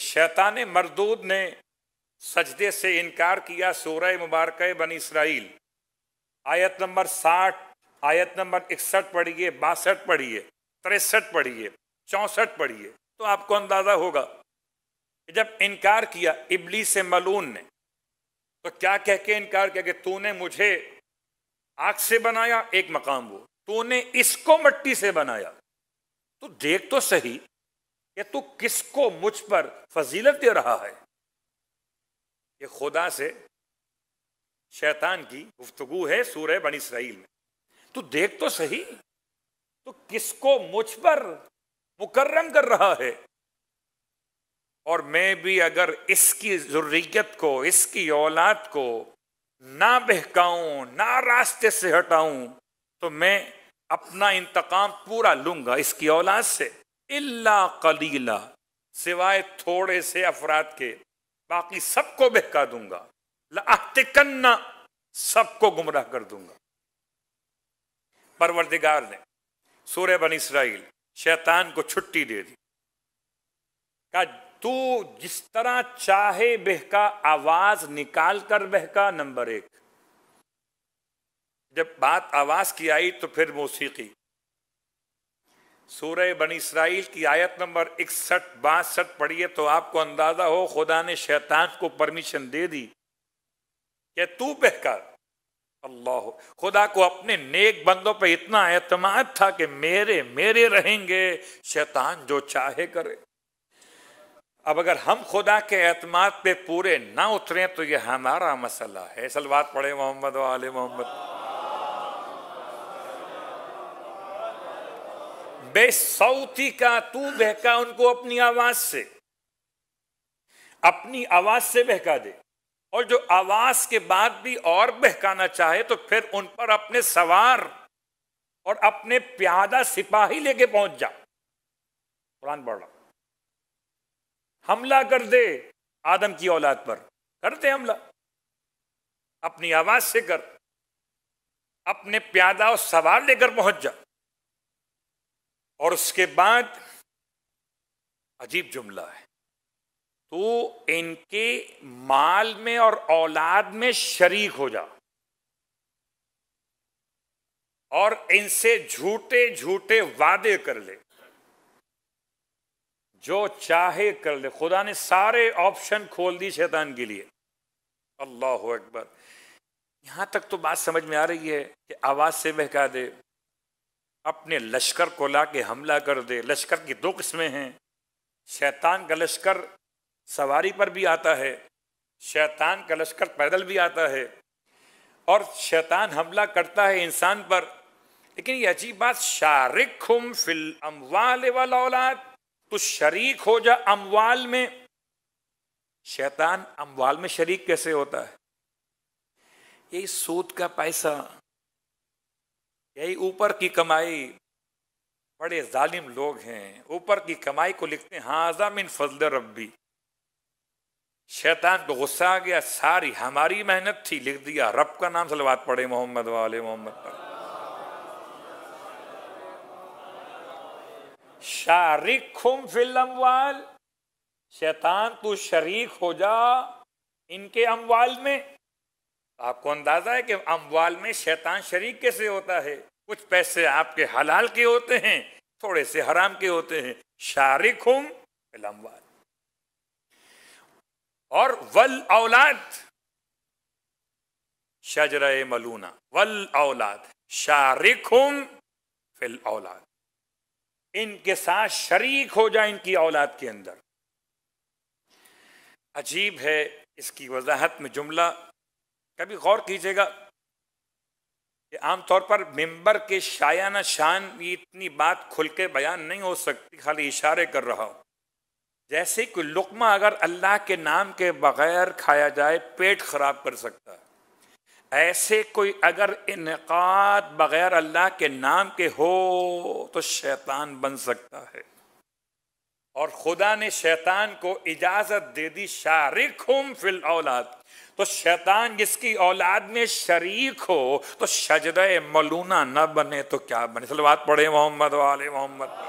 शैतान मरदूद ने सजदे से इनकार किया सूरह मुबारक बन इसराइल आयत नंबर साठ आयत नंबर इकसठ पढ़िए बासठ पढ़िए तिरसठ पढ़िए चौसठ पढ़िए तो आपको अंदाज़ा होगा जब इनकार किया इबली से मलून ने तो क्या कह के इनकार किया कि तूने मुझे आग से बनाया एक मकाम वो तूने इसको मट्टी से बनाया तो देख तो सही कि तू किसको मुझ पर फजीलत दे रहा है ये खुदा से शैतान की गुफ्तगु है सूर्य बन इसराइल में तो देख तो सही तो किसको मुझ पर मुकर्रम कर रहा है और मैं भी अगर इसकी जरूरीत को इसकी औलाद को ना बहकाऊं ना रास्ते से हटाऊं तो मैं अपना इंतकाम पूरा लूंगा इसकी औलाद से इल्ला कलीला सिवाय थोड़े से अफराद के बाकी सबको बहका दूंगा लाहतिकन्ना सबको गुमराह कर दूंगा परवरदिगार ने सूर्य बन इसराइल शैतान को छुट्टी दे दी कहा तू जिस तरह चाहे बहका आवाज निकाल कर बहका नंबर एक जब बात आवाज की आई तो फिर मौसीकी सूर्य बन इसराइल की आयत नंबर इकसठ बासठ पढ़िए तो आपको अंदाजा हो खुदा ने शैतान को परमिशन दे दी कि तू बहका अल्लाह खुदा को अपने नेक बंदों पर इतना एतमाद था कि मेरे मेरे रहेंगे शैतान जो चाहे करे अब अगर हम खुदा के अतमाद पे पूरे ना उतरे तो ये हमारा मसला है सलवात पढ़े मोहम्मद वाले मोहम्मद बेसौती का तू बहका उनको अपनी आवाज से अपनी आवाज से बहका दे और जो आवाज के बाद भी और बहकाना चाहे तो फिर उन पर अपने सवार और अपने प्यादा सिपाही लेके पहुंच जा पढ़ रहा हमला कर दे आदम की औलाद पर कर दे हमला अपनी आवाज से कर अपने प्यादा और सवार लेकर पहुंच जा और उसके बाद अजीब जुमला है तो इनके माल में और औलाद में शरीक हो जा और इनसे झूठे झूठे वादे कर ले जो चाहे कर ले खुदा ने सारे ऑप्शन खोल दी शैतान के लिए अल्लाह अकबर यहाँ तक तो बात समझ में आ रही है कि आवाज़ से बहका दे अपने लश्कर को ला के हमला कर दे लश्कर की दो किस्में हैं शैतान का लश्कर सवारी पर भी आता है शैतान का लश्कर पैदल भी आता है और शैतान हमला करता है इंसान पर लेकिन ये अजीब बात शारिक फिल अमवाल वाल औलाद तू शरीक हो जा अमवाल में शैतान अमवाल में शरीक कैसे होता है यही सूद का पैसा यही ऊपर की कमाई बड़े जालिम लोग हैं ऊपर की कमाई को लिखते हैं हाजा मिन फजल रबी शैतान को गुस्सा आ गया सारी हमारी मेहनत थी लिख दिया रब का नाम सलवात पढ़े मोहम्मद वाले मोहम्मद पर शारिक खुम फिल अमवाल शैतान तू शरीक हो जा इनके अमवाल में आपको अंदाजा है कि अमवाल में शैतान शरीक कैसे होता है कुछ पैसे आपके हलाल के होते हैं थोड़े से हराम के होते हैं शारिक हम अमवाल और वल औलाद शजर मलूना वल औलाद शारिक हम फिल औलाद इनके साथ शरीक हो जाए इनकी औलाद के अंदर अजीब है इसकी वजाहत में जुमला कभी गौर कीजिएगा कि आमतौर पर मेंबर के शायाना शान ये इतनी बात खुल के बयान नहीं हो सकती खाली इशारे कर रहा हूं जैसे कि लुकमा अगर अल्लाह के नाम के बगैर खाया जाए पेट खराब कर सकता है ऐसे कोई अगर इनकाद बगैर अल्लाह के नाम के हो तो शैतान बन सकता है और खुदा ने शैतान को इजाजत दे दी शारिक हम फिल औलाद तो शैतान जिसकी औलाद में शरीक हो तो शजद मलूना न बने तो क्या बने सलवात पढ़े मोहम्मद वाले मोहम्मद